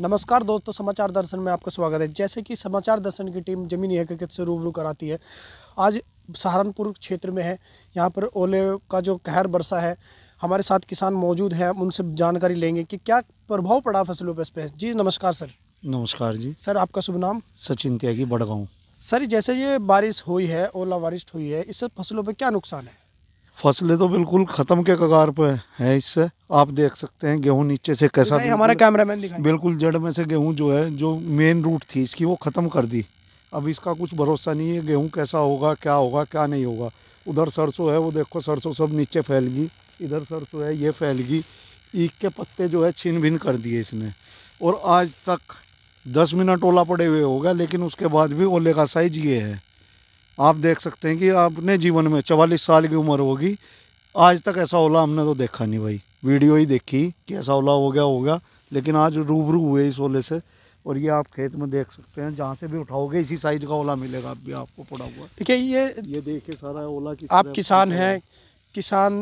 नमस्कार दोस्तों समाचार दर्शन में आपका स्वागत है जैसे कि समाचार दर्शन की टीम ज़मीनी हकीकत से रूबरू कराती है आज सहारनपुर क्षेत्र में है यहाँ पर ओले का जो कहर बरसा है हमारे साथ किसान मौजूद हैं उनसे जानकारी लेंगे कि क्या प्रभाव पड़ा फसलों पर इस पर जी नमस्कार सर नमस्कार जी सर आपका शुभ नाम सचिन त्यागी बड़गाँव सर जैसे ये बारिश हुई है ओला बारिश हुई है इससे फसलों पर क्या नुकसान है फसलें तो बिल्कुल ख़त्म के कगार पर है इससे आप देख सकते हैं गेहूं नीचे से कैसा हमारा कैमरामैन बिल्कुल जड़ में से गेहूं जो है जो मेन रूट थी इसकी वो ख़त्म कर दी अब इसका कुछ भरोसा नहीं है गेहूं कैसा होगा क्या होगा क्या नहीं होगा उधर सरसों है वो देखो सरसों सब नीचे फैल गई इधर सरसों है ये फैल गई ईख के पत्ते जो है छीन भिन कर दिए इसने और आज तक दस मिनट ओला पड़े हुए होगा लेकिन उसके बाद भी ओले का साइज ये है आप देख सकते हैं कि आपने जीवन में चवालीस साल की उम्र होगी आज तक ऐसा ओला हमने तो देखा नहीं भाई वीडियो ही देखी कि ऐसा ओला हो गया होगा लेकिन आज रूबरू हुए इस ओले से और ये आप खेत में देख सकते हैं जहाँ से भी उठाओगे इसी साइज का ओला मिलेगा आप भी आपको पड़ा हुआ देखिए ये ये देखिए सारा ओला की आप किसान हैं किसान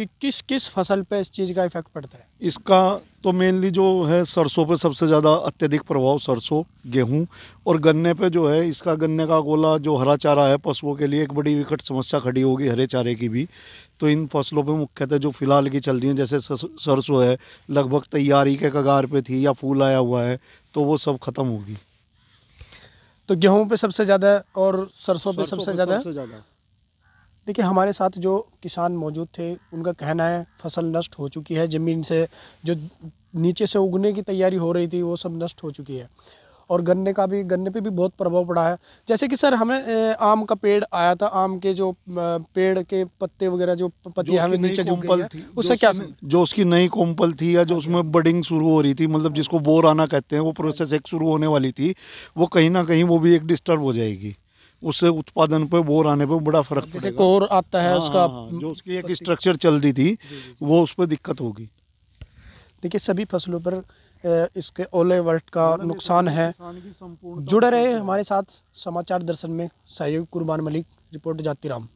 कि किस किस फसल पे इस चीज़ का इफेक्ट पड़ता है इसका तो मेनली जो है सरसों पे सबसे ज़्यादा अत्यधिक प्रभाव सरसों गेहूं और गन्ने पे जो है इसका गन्ने का गोला जो हरा चारा है पशुओं के लिए एक बड़ी विकट समस्या खड़ी होगी हरे चारे की भी तो इन फसलों पे मुख्यतः जो फ़िलहाल की चल रही है जैसे सरसों है लगभग तैयारी के कगार पर थी या फूल आया हुआ है तो वो सब ख़त्म होगी तो गेहूँ पर सबसे ज़्यादा और सरसों पर सबसे ज़्यादा देखिए हमारे साथ जो किसान मौजूद थे उनका कहना है फसल नष्ट हो चुकी है ज़मीन से जो नीचे से उगने की तैयारी हो रही थी वो सब नष्ट हो चुकी है और गन्ने का भी गन्ने पे भी बहुत प्रभाव पड़ा है जैसे कि सर हमें आम का पेड़ आया था आम के जो पेड़ के पत्ते वगैरह जो पत्ते हमें नीचे कोम्पल थी उससे क्या जो उसकी नई कोम्पल थी या जो अच्छा। उसमें बडिंग शुरू हो रही थी मतलब जिसको बोर आना कहते हैं वो प्रोसेस एक शुरू होने वाली थी वो कहीं ना कहीं वो भी एक डिस्टर्ब हो जाएगी उससे उत्पादन पे बोर आने पे बड़ा फर्क जैसे कोर आता है हाँ, उसका हाँ, हाँ, जो उसकी एक स्ट्रक्चर चल रही थी वो उस पर दिक्कत होगी देखिए सभी फसलों पर इसके ओले वर्ट का नुकसान है जुड़े रहे हमारे साथ समाचार दर्शन में सहयोग कुर्बान मलिक रिपोर्ट जाति राम